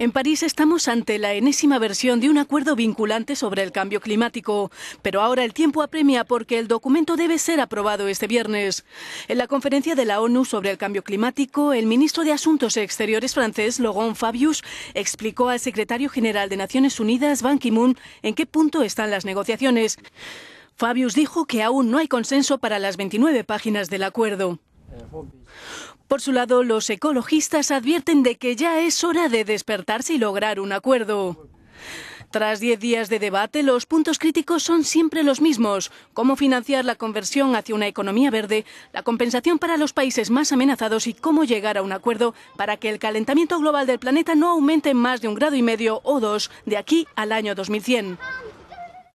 En París estamos ante la enésima versión de un acuerdo vinculante sobre el cambio climático, pero ahora el tiempo apremia porque el documento debe ser aprobado este viernes. En la conferencia de la ONU sobre el cambio climático, el ministro de Asuntos Exteriores francés, Laurent Fabius, explicó al secretario general de Naciones Unidas, Ban Ki-moon, en qué punto están las negociaciones. Fabius dijo que aún no hay consenso para las 29 páginas del acuerdo. Por su lado, los ecologistas advierten de que ya es hora de despertarse y lograr un acuerdo. Tras diez días de debate, los puntos críticos son siempre los mismos. Cómo financiar la conversión hacia una economía verde, la compensación para los países más amenazados y cómo llegar a un acuerdo para que el calentamiento global del planeta no aumente más de un grado y medio o dos de aquí al año 2100.